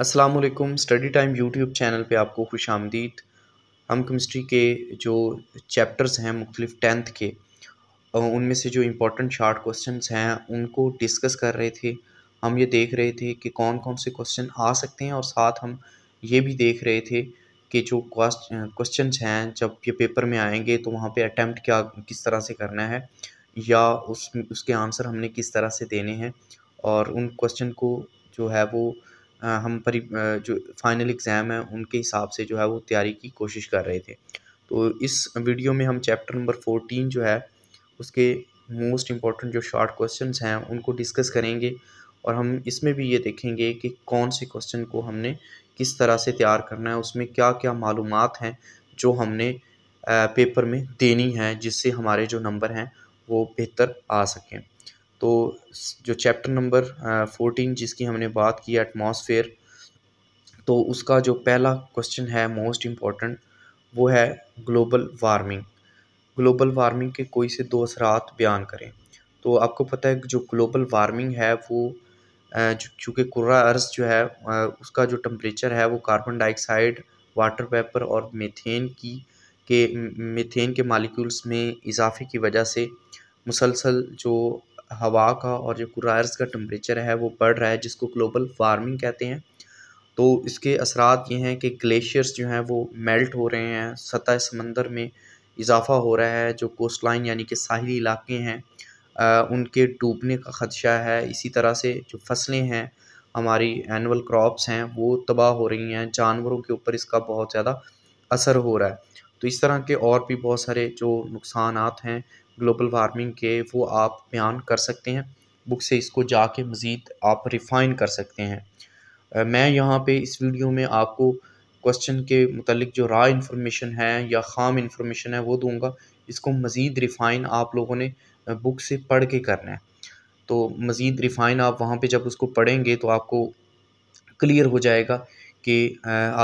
Aslam study time YouTube channel पे आपको खुश आमदीद हम केमिस्ट्री के जो चैप्टर्स हैं मुख्तलिफ टेंथ के उनमें से जो इम्पोर्टेंट शार्ट क्वेश्चन हैं उनको डिस्कस कर रहे थे हम ये देख रहे थे कि कौन कौन से क्वेश्चन आ सकते हैं और साथ हम ये भी देख रहे थे कि जो क्वेश्चन हैं जब ये पेपर में आएंगे तो वहाँ पे अटैम्प्ट क्या किस तरह से करना है या उस उसके आंसर हमने किस तरह से देने हैं और उन क्वेश्चन को जो है वो हम परी जो फ़ाइनल एग्ज़ाम है उनके हिसाब से जो है वो तैयारी की कोशिश कर रहे थे तो इस वीडियो में हम चैप्टर नंबर फोर्टीन जो है उसके मोस्ट इम्पॉर्टेंट जो शॉर्ट क्वेश्चन हैं उनको डिस्कस करेंगे और हम इसमें भी ये देखेंगे कि कौन से क्वेश्चन को हमने किस तरह से तैयार करना है उसमें क्या क्या मालूम हैं जो हमने पेपर में देनी है जिससे हमारे जो नंबर हैं वो बेहतर आ सकें तो जो चैप्टर नंबर फोर्टीन जिसकी हमने बात की एटमॉस्फेयर तो उसका जो पहला क्वेश्चन है मोस्ट इम्पॉर्टेंट वो है ग्लोबल वार्मिंग ग्लोबल वार्मिंग के कोई से दो असरात बयान करें तो आपको पता है जो ग्लोबल वार्मिंग है वो चूँकि कुर्रा अर्स जो है उसका जो टम्परेचर है वो कार्बन डाइऑक्साइड वाटर पेपर और मीथेन की के मीथेन के मालिक्यूल्स में इजाफे की वजह से मुसलसल जो हवा का और जो कुरायर्स का टम्परेचर है वो बढ़ रहा है जिसको ग्लोबल वार्मिंग कहते हैं तो इसके असरात ये हैं कि ग्लेशियर्स जो हैं वो मेल्ट हो रहे हैं सतह समंदर में इजाफ़ा हो रहा है जो कोस्ट लाइन यानी कि साहिली इलाके हैं उनके डूबने का ख़दशा है इसी तरह से जो फसलें हैं हमारी एनअल क्रॉप्स हैं वो तबाह हो रही हैं जानवरों के ऊपर इसका बहुत ज़्यादा असर हो रहा है तो इस तरह के और भी बहुत सारे जो नुकसान हैं ग्लोबल वार्मिंग के वो आप बयान कर सकते हैं बुक से इसको जाके मज़ीद आप रिफ़ाइन कर सकते हैं मैं यहाँ पे इस वीडियो में आपको क्वेश्चन के मतलब जो रॉ इन्फॉर्मेशन है या खाम इन्फॉर्मेशन है वो दूंगा इसको मज़ीद रिफ़ाइन आप लोगों ने बुक से पढ़ के करना है तो मज़ीद रिफ़ाइन आप वहाँ पे जब उसको पढ़ेंगे तो आपको क्लियर हो जाएगा कि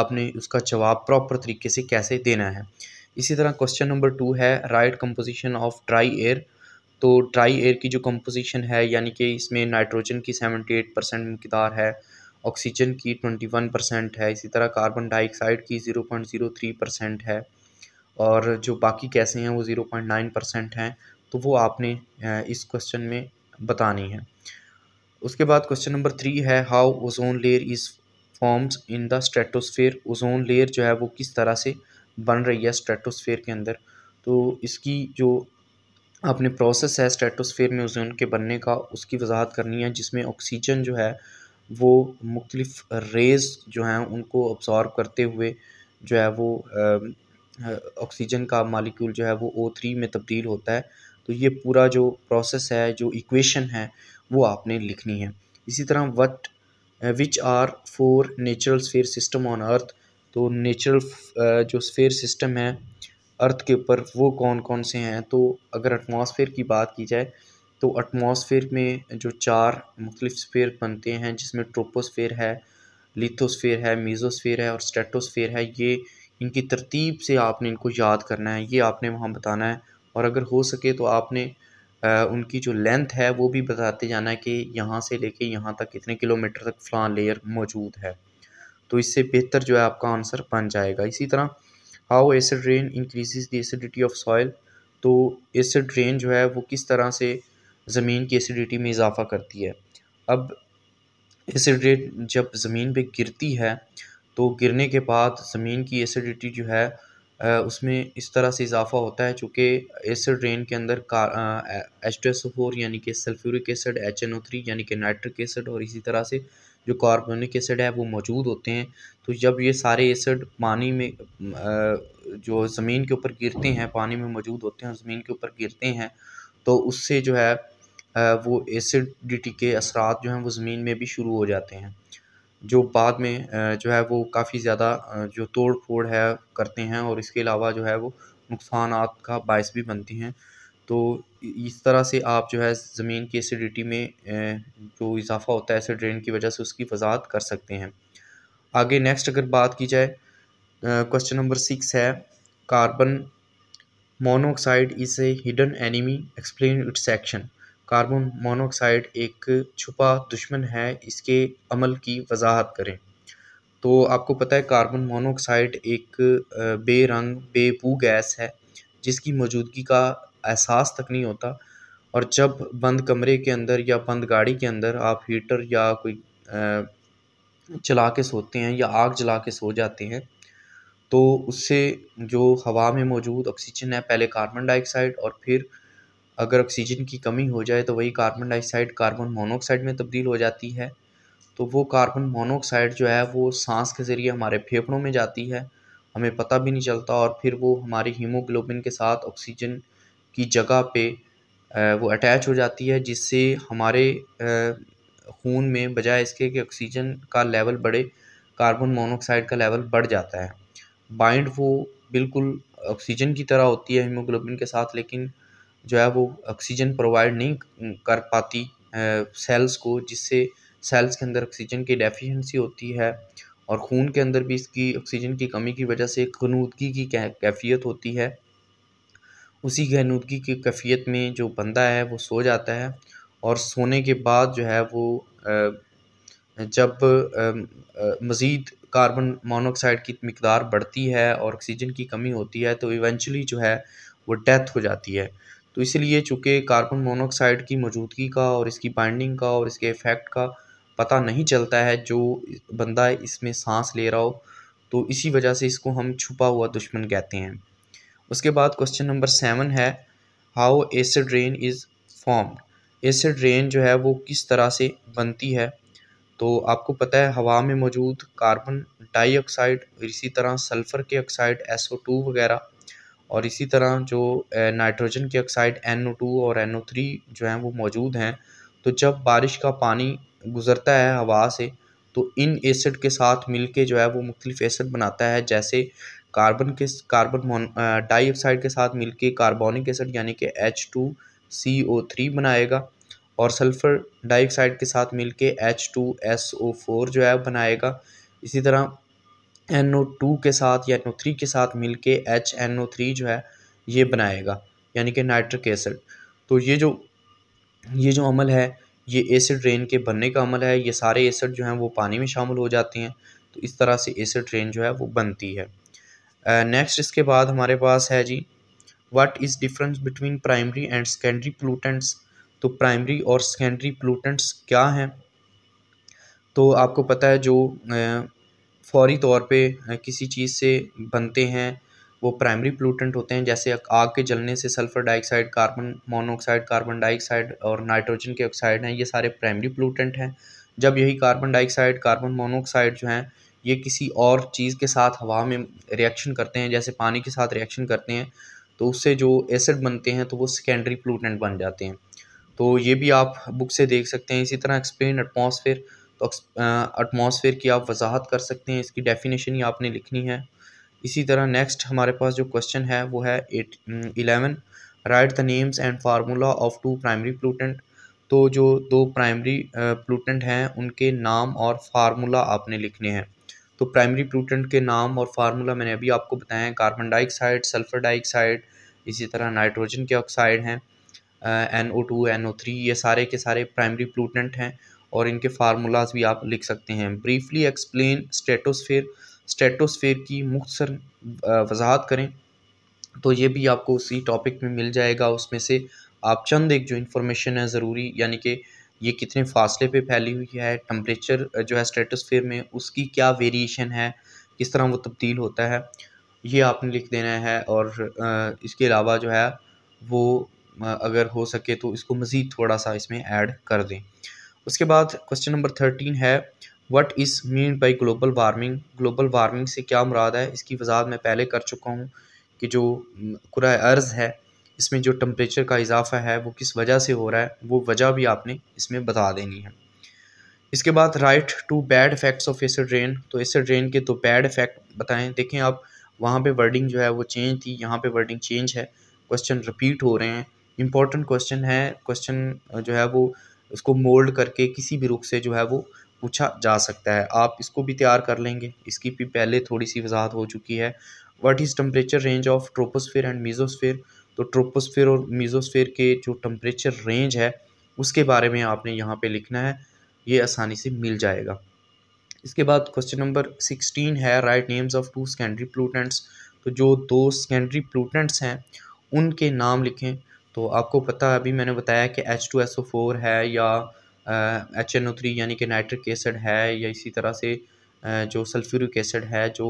आपने उसका जवाब प्रॉपर तरीके से कैसे देना है इसी तरह क्वेश्चन नंबर टू है right composition of dry air तो ड्राई एयर की जो कंपोजिशन है यानी कि इसमें नाइट्रोजन की सेवेंटी एट परसेंट मकदार है ऑक्सीजन की ट्वेंटी वन परसेंट है इसी तरह कार्बन डाइऑक्साइड की zero point zero three percent है और जो बाकी कैसे हैं वो ज़ीरो पॉइंट नाइन परसेंट हैं तो वो आपने इस क्वेश्चन में बतानी है उसके बाद क्वेश्चन नंबर थ्री है how ozone layer is forms in the stratosphere ozone layer जो है वो किस तरह से बन रही है स्ट्रेटोस्फेयर के अंदर तो इसकी जो आपने प्रोसेस है स्ट्रेटोस्फेयर में ओजोन के बनने का उसकी वजाहत करनी है जिसमें ऑक्सीजन जो है वो मुख्तलिफ़ रेज़ जो हैं उनको ऑब्जॉर्व करते हुए जो है वो ऑक्सीजन का मालिक्यूल जो है वो ओ थ्री में तब्दील होता है तो ये पूरा जो प्रोसेस है जो इक्वेशन है वो आपने लिखनी है इसी तरह what which are four natural sphere system on earth तो नेचुरल जो स्फेयर सिस्टम है अर्थ के ऊपर वो कौन कौन से हैं तो अगर एटमॉस्फेयर की बात की जाए तो एटमॉस्फेयर में जो चार मुख्तलिफ स्फेयर बनते हैं जिसमें ट्रोपोस्फेयर है लिथोस्फेयर है मीजोस्फेयर है और स्टेटोस्फेयर है ये इनकी तरतीब से आपने इनको याद करना है ये आपने वहाँ बताना है और अगर हो सके तो आपने आ, उनकी जो लेंथ है वो भी बताते जाना है कि यहाँ से लेके यहाँ तक कितने किलोमीटर तक फ़लाँ लेयर मौजूद है तो इससे बेहतर जो है आपका आंसर बन जाएगा इसी तरह how acid rain increases the acidity of soil तो एसिड रेन जो है वो किस तरह से ज़मीन की एसिडिटी में इजाफा करती है अब एसिड रेन जब ज़मीन पे गिरती है तो गिरने के बाद ज़मीन की एसिडिटी जो है उसमें इस तरह से इज़ाफ़ा होता है चूँकि एसिड रेन के अंदर का H two S O four यानी कि sulphuric acid H N O three यानी कि नाइट्रिक एसिड और इसी तरह से जो कार्बनिक एसिड है वो मौजूद होते हैं तो जब ये सारे एसिड पानी में जो ज़मीन के ऊपर गिरते हैं पानी में मौजूद होते हैं ज़मीन के ऊपर गिरते हैं तो उससे जो है वो एसिडिटी के असरात जो हैं वो ज़मीन में भी शुरू हो जाते हैं जो बाद में जो है वो काफ़ी ज़्यादा जो तोड़ फोड़ है करते हैं और इसके अलावा जो है वो नुकसान का बायस भी बनती हैं तो इस तरह से आप जो है ज़मीन की एसिडिटी में जो इजाफ़ा होता है एसिड ड्रेन की वजह से उसकी वजाहत कर सकते हैं आगे नेक्स्ट अगर बात की जाए क्वेश्चन नंबर सिक्स है carbon monoxide is a hidden enemy explain its action carbon monoxide एक छुपा दुश्मन है इसके अमल की वजाहत करें तो आपको पता है कार्बन मोनोक्साइड एक बेरंग बेबू गैस है जिसकी मौजूदगी का एहसास तक नहीं होता और जब बंद कमरे के अंदर या बंद गाड़ी के अंदर आप हीटर या कोई चला के सोते हैं या आग जला के सो जाते हैं तो उससे जो हवा में मौजूद ऑक्सीजन है पहले कार्बन डाइऑक्साइड और फिर अगर ऑक्सीजन की कमी हो जाए तो वही कार्बन डाइऑक्साइड कार्बन मोनोऑक्साइड में तब्दील हो जाती है तो वो कार्बन मोनोऑक्साइड जो है वो सांस के ज़रिए हमारे फेफड़ों में जाती है हमें पता भी नहीं चलता और फिर वो हमारी हीमोग्लोबिन के साथ ऑक्सीजन की जगह पे वो अटैच हो जाती है जिससे हमारे खून में बजाय इसके कि ऑक्सीजन का लेवल बढ़े कार्बन मोनोऑक्साइड का लेवल बढ़ जाता है बाइंड वो बिल्कुल ऑक्सीजन की तरह होती है हीमोग्लोबिन के साथ लेकिन जो है वो ऑक्सीजन प्रोवाइड नहीं कर पाती सेल्स को जिससे सेल्स के अंदर ऑक्सीजन की डेफिशिएंसी होती है और खून के अंदर भी इसकी ऑक्सीजन की कमी की वजह से गनूदगी की कैफियत होती है उसी गनूदगी की कैफियत में जो बंदा है वो सो जाता है और सोने के बाद जो है वो जब मज़ीद कार्बन मोनोक्साइड की मकदार बढ़ती है और ऑक्सीजन की कमी होती है तो इवेंचुअली जो है वो डेथ हो जाती है तो इसलिए चूँकि कार्बन मोनोक्साइड की मौजूदगी का और इसकी बाइंडिंग का और इसके इफ़ेक्ट का पता नहीं चलता है जो बंदा इसमें सांस ले रहा हो तो इसी वजह से इसको हम छुपा हुआ दुश्मन कहते हैं उसके बाद क्वेश्चन नंबर सेवन है how acid rain is formed acid rain जो है वो किस तरह से बनती है तो आपको पता है हवा में मौजूद कार्बन डाइऑक्साइड इसी तरह सल्फ़र के ऑक्साइड एसओ टू वगैरह और इसी तरह जो नाइट्रोजन के ऑक्साइड एन ओ टू और एन ओ थ्री जो हैं वो मौजूद हैं तो जब बारिश का पानी गुज़रता है हवा से तो इन एसिड के साथ मिल के जो है वो मुख्तलिफ एसिड बनाता है जैसे कार्बन के कार्बन डाइऑक्साइड के साथ मिल के कार्बोनिक एसिड यानी कि H two C O three बनाएगा और सल्फ़र डाइऑक्साइड के साथ मिल के H two S O four जो है बनाएगा इसी तरह एन ओ टू के साथ या एन ओ थ्री के साथ मिल के एच एन ओ थ्री जो है ये बनाएगा यानी कि नाइट्रिक एसिड तो ये जो ये जो अमल है ये एसिड रेन के बनने का अमल है ये सारे एसिड जो हैं वो पानी में शामिल हो जाते हैं तो इस तरह से एसिड रेन जो है वो बनती है नेक्स्ट इसके बाद हमारे पास है जी what is difference between primary and secondary pollutants तो प्राइमरी और सेकेंडरी प्लूटेंट्स क्या हैं तो आपको पता है जो फौरी तौर पे किसी चीज़ से बनते हैं वो प्राइमरी प्लूटेंट होते हैं जैसे आग के जलने से sulphur dioxide carbon monoxide carbon dioxide और नाइट्रोजन के ऑक्साइड हैं ये सारे प्राइमरी प्लूटेंट हैं जब यही कार्बन डाइऑक्साइड कार्बन मोनोऑक्साइड जो हैं ये किसी और चीज़ के साथ हवा में रिएक्शन करते हैं जैसे पानी के साथ रिएक्शन करते हैं तो उससे जो एसिड बनते हैं तो वो सेकेंडरी प्लूटेंट बन जाते हैं तो ये भी आप बुक से देख सकते हैं इसी तरह एक्सप्लेन एटमॉस्फेयर तो एटमॉस्फेयर की आप वजाहत कर सकते हैं इसकी डेफिनेशन ही आपने लिखनी है इसी तरह नेक्स्ट हमारे पास जो क्वेश्चन है वो है eight eleven right the names and formula of two primary pollutant तो जो दो प्राइमरी प्लूटेंट हैं उनके नाम और फार्मूला आपने लिखने हैं तो प्राइमरी प्लूटेंट के नाम और फार्मूला मैंने अभी आपको बताया है कार्बन डाइऑक्साइड सल्फ़र डाइऑक्साइड इसी तरह नाइट्रोजन के ऑक्साइड हैं N O two N O three ये सारे के सारे प्राइमरी प्लूटेंट हैं और इनके फार्मूलाज भी आप लिख सकते हैं ब्रीफली एक्सप्लेन स्टेटोसफेयर स्टेटोसफेयर की मुख्तर वजाहत करें तो ये भी आपको उसी टॉपिक में मिल जाएगा उसमें से आप चंद एक जो इन्फॉर्मेशन है ज़रूरी यानी कि ये कितने फासले पे फैली हुई है टम्परेचर जो है स्टेटोसफेयर में उसकी क्या वेरिएशन है किस तरह वो तब्दील होता है ये आपने लिख देना है और इसके अलावा जो है वो अगर हो सके तो इसको मज़ीद थोड़ा सा इसमें ऐड कर दें उसके बाद क्वेश्चन नंबर थर्टीन है what is mean by global warming global warming से क्या मुराद है इसकी वजाहत मैं पहले कर चुका हूँ कि जो कुरा अर्ज़ है इसमें जो टम्परेचर का इजाफा है वो किस वजह से हो रहा है वो वजह भी आपने इसमें बता देनी है इसके बाद write two bad effects of acid rain तो एसिड रेन के तो बैड इफ़ेक्ट बताएं देखें आप वहाँ पे वर्डिंग जो है वो चेंज थी यहाँ पे वर्डिंग चेंज है क्वेश्चन रिपीट हो रहे हैं इंपॉर्टेंट क्वेश्चन है क्वेश्चन जो है वो उसको मोल्ड करके किसी भी रुख से जो है वो पूछा जा सकता है आप इसको भी तैयार कर लेंगे इसकी भी पहले थोड़ी सी वजाहत हो चुकी है what is temperature range of troposphere and mesosphere तो ट्रोपोस्फेयर और मीजोस्फेयर के जो टम्परेचर रेंज है उसके बारे में आपने यहाँ पे लिखना है ये आसानी से मिल जाएगा इसके बाद क्वेश्चन नंबर सिक्सटीन है write names of two secondary pollutants तो जो दो सेकेंडरी प्लूटेंट्स हैं उनके नाम लिखें तो आपको पता अभी मैंने बताया कि H two S O four है या एच एन ओ थ्री यानी कि नाइट्रिक एसिड है या इसी तरह से जो सल्फ्यूरिक एसिड है जो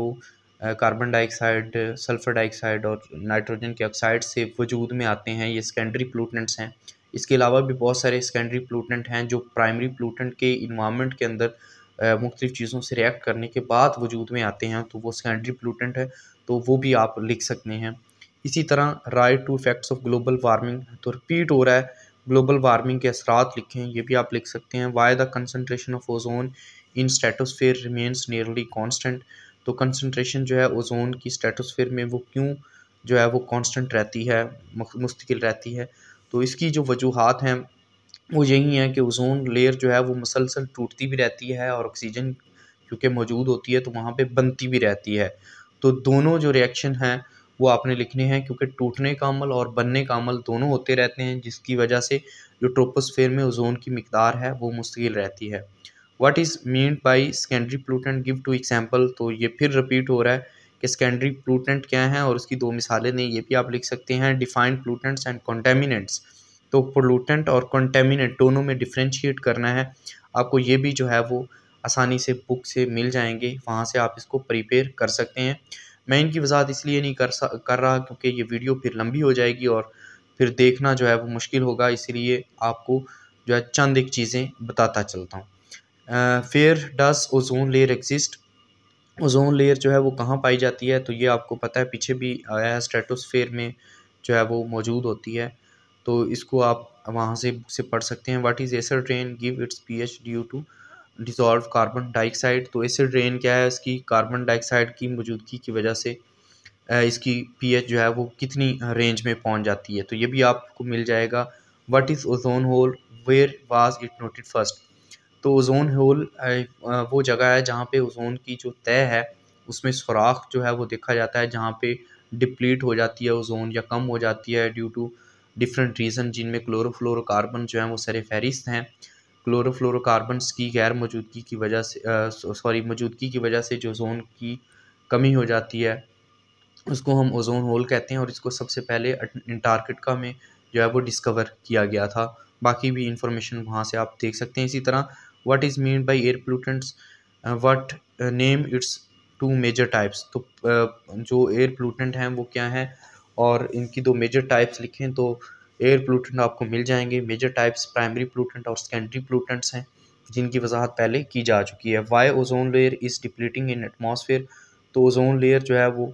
कार्बन डाइऑक्साइड सल्फ़र डाइऑक्साइड और नाइट्रोजन के ऑक्साइड से वजूद में आते हैं ये सेकेंडरी प्लूटेंट्स हैं इसके अलावा भी बहुत सारे सेकेंडरी प्लूटेंट हैं जो प्राइमरी प्लूटेंट के इन्वामेंट के अंदर मुख्तलिफ चीज़ों से रिएक्ट करने के बाद वजूद में आते हैं तो वो सेकेंडरी प्लूटेंट है तो वो भी आप लिख सकते हैं इसी तरह write two effects of global warming तो रिपीट हो रहा है ग्लोबल वार्मिंग के असरात लिखें ये भी आप लिख सकते हैं why the concentration of ozone in stratosphere remains nearly constant तो कंसनट्रेशन जो है ओजोन की स्टेटोसफेयर में वो क्यों जो है वो कॉन्स्टेंट रहती है मुस्तकिल रहती है तो इसकी जो वजूहत हैं वो यही हैं कि ओजोन लेयर जो है वो मुसलसल टूटती भी रहती है और ऑक्सीजन क्योंकि मौजूद होती है तो वहाँ पर बनती भी रहती है तो दोनों जो रिएक्शन हैं वो आपने लिखने हैं क्योंकि टूटने का अमल और बनने का अमल दोनों होते रहते हैं जिसकी वजह से जो ट्रोपोस्फेयर में ओजोन की मकदार है वो मुश्किल रहती है what is mean by secondary pollutant give two example तो ये फिर रिपीट हो रहा है कि सेकेंडरी प्लूटेंट क्या है और उसकी दो मिसालें नहीं ये भी आप लिख सकते हैं डिफाइंड प्लूटेंट्स एंड कॉन्टेमिनेंट्स तो पोलूटेंट और कॉन्टेमिनेंट दोनों में डिफ्रेंशिएट करना है आपको ये भी जो है वो आसानी से बुक से मिल जाएंगे वहाँ से आप इसको प्रिपेयर कर सकते हैं मैं इनकी वज़ाहत इसलिए नहीं कर सा कर रहा क्योंकि ये वीडियो फिर लंबी हो जाएगी और फिर देखना जो है वो मुश्किल होगा इसलिए आपको जो है चंद एक चीज़ें बताता चलता हूँ फिर does ozone layer exist ozone layer जो है वो कहाँ पाई जाती है तो ये आपको पता है पीछे भी आया है स्ट्रेटोसफेयर में जो है वो मौजूद होती है तो इसको आप वहाँ से बुक से पढ़ सकते हैं what is acid rain give its P H due to dissolve carbon dioxide तो एसिड रेन क्या है इसकी कार्बन डाइऑक्साइड की मौजूदगी की वजह से इसकी पीएच जो है वो कितनी रेंज में पहुंच जाती है तो ये भी आपको मिल जाएगा what is ozone hole where was it noted first तो ओजोन होल वो जगह है जहाँ पे ओजोन की जो तय है उसमें सुराख जो है वो देखा जाता है जहाँ पे डिप्लीट हो जाती है ओजोन या कम हो जाती है ड्यू टू डिफरेंट रीज़न जिनमें क्लोरोफ्लोरोकार्बन जो है वो सरेफहरिस्त फहरिस्त हैं क्लोरोफ्लोरोकार्बन्स की गैर मौजूदगी की वजह से सॉरी मौजूदगी की वजह से जो ओज़ोन की कमी हो जाती है उसको हम ओज़ोन होल कहते हैं और इसको सबसे पहले अंटार्कटिका में जो है वो डिस्कवर किया गया था बाकी भी इंफॉर्मेशन वहाँ से आप देख सकते हैं इसी तरह what is mean by air pollutants what name its two major types तो जो एयर पोलूटेंट हैं वो क्या हैं और इनकी दो मेजर टाइप्स लिखें तो एयर पोलूटेंट आपको मिल जाएंगे मेजर टाइप्स प्राइमरी पोलूटेंट और सेकेंडरी पोलूटेंट्स हैं जिनकी वजाहत पहले की जा चुकी है why ozone layer is depleting in atmosphere तो ओजोन लेयर जो है वो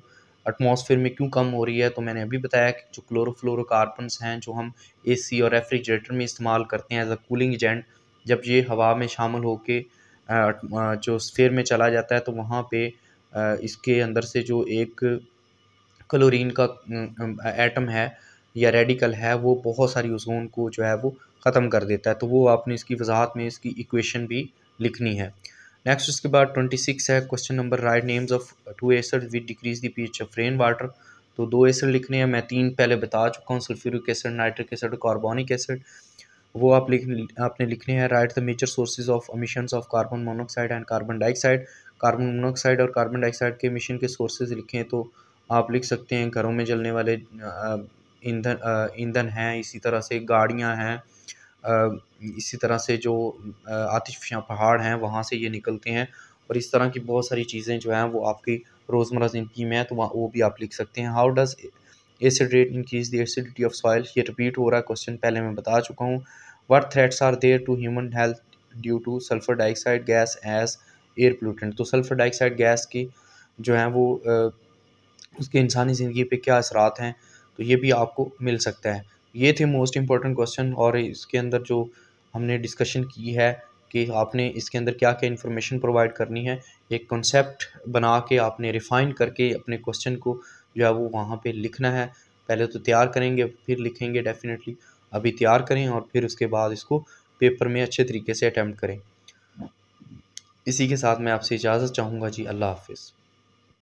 एटमोसफेयर में क्यों कम हो रही है तो मैंने अभी बताया कि जो क्लोरोफ्लोरोकार्बन्स हैं जो हम सी और रेफ्रिजरेटर में इस्तेमाल करते हैं एज अ कूलिंग एजेंट जब ये हवा में शामिल होकर जो स्फेयर में चला जाता है तो वहाँ पे इसके अंदर से जो एक क्लोरीन का एटम है या रेडिकल है वो बहुत सारी ओजोन को जो है वो ख़त्म कर देता है तो वो आपने इसकी वजाहत में इसकी इक्वेशन भी लिखनी है नेक्स्ट उसके बाद ट्वेंटी सिक्स है question number right names of two acid with decrease P H of rain water तो दो एसड लिखने हैं मैं तीन पहले बता चुका हूँ sulphuric acid nitric acid carbonic acid वो आप लिख आपने लिखने हैं right the major sources of emission of carbon monoxide and carbon dioxide carbon monoxide और कार्बन डाइऑक्साइड के मिशन के सोर्सेज लिखें तो आप लिख सकते हैं घरों में जलने वाले ईंधन ईंधन हैं इसी तरह से गाड़ियाँ हैं इसी तरह से जो आतिशियाँ पहाड़ हैं वहाँ से ये निकलते हैं और इस तरह की बहुत सारी चीज़ें जो हैं वो आपकी रोज़मर्रा ज़िंदगी में है तो वहाँ वो भी आप लिख सकते हैं how does acid rain increase the acidity of soil ये रिपीट हो रहा है क्वेश्चन पहले मैं बता चुका हूँ what threats are there to human health due to sulphur dioxide gas as air pollutant तो सल्फ़र डाइऑक्साइड गैस की जो है वो उसके इंसानी ज़िंदगी पे क्या असरात हैं तो ये भी आपको मिल सकता है ये थे मोस्ट इम्पॉर्टेंट क्वेश्चन और इसके अंदर जो हमने डिस्कशन की है कि आपने इसके अंदर क्या क्या इन्फॉर्मेशन प्रोवाइड करनी है एक कॉन्सेप्ट बना के आपने रिफ़ाइन करके अपने क्वेश्चन को जो है वो वहाँ पे लिखना है पहले तो तैयार करेंगे फिर लिखेंगे डेफिनेटली अभी तैयार करें और फिर उसके बाद इसको पेपर में अच्छे तरीके से अटैम्प्ट करें इसी के साथ मैं आपसे इजाज़त चाहूँगा जी अल्लाह हाफिज़